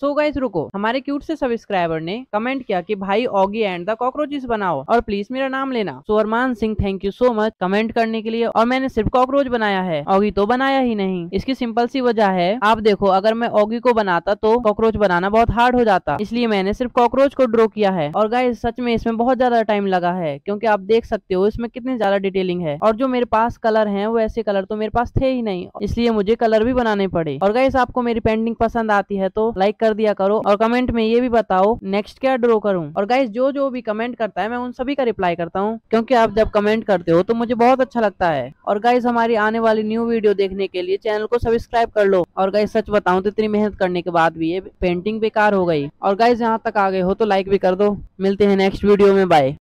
सो so guys रुको हमारे cute से सब्सक्राइबर ने कमेंट किया कि भाई ऑगी एंड द कॉकरोचेस बनाओ और प्लीज मेरा नाम लेना so Arman Singh thank you so much comment करने के लिए और मैंने सिर्फ कॉकरोच बनाया है ऑगी तो बनाया ही नहीं इसकी सिंपल सी वजह है आप देखो अगर मैं ऑगी को बनाता तो कॉकरोच बनाना बहुत हार्ड हो जाता इसलिए मैंने सिर्फ कॉकरोच को ड्रॉ किया है और गाय सच में इसमें बहुत ज्यादा टाइम लगा है क्यूँकी आप देख सकते हो इसमें कितनी ज्यादा डिटेलिंग है और जो मेरे पास कलर है वो ऐसे कलर तो मेरे पास थे ही नहीं इसलिए मुझे कलर भी बनाने पड़े और गाय आपको मेरी पेंटिंग पसंद आती है तो लाइक कर दिया करो और कमेंट में ये भी बताओ नेक्स्ट क्या ड्रॉ करूँ और गाइज जो जो भी कमेंट करता है मैं उन सभी का रिप्लाई करता हूँ क्योंकि आप जब कमेंट करते हो तो मुझे बहुत अच्छा लगता है और गाइज हमारी आने वाली न्यू वीडियो देखने के लिए चैनल को सब्सक्राइब कर लो और गाइज सच बताऊँ तो इतनी मेहनत करने के बाद भी ये पेंटिंग बेकार हो गई और गाइज यहाँ तक आ गए हो तो लाइक भी कर दो मिलते हैं नेक्स्ट वीडियो में बाय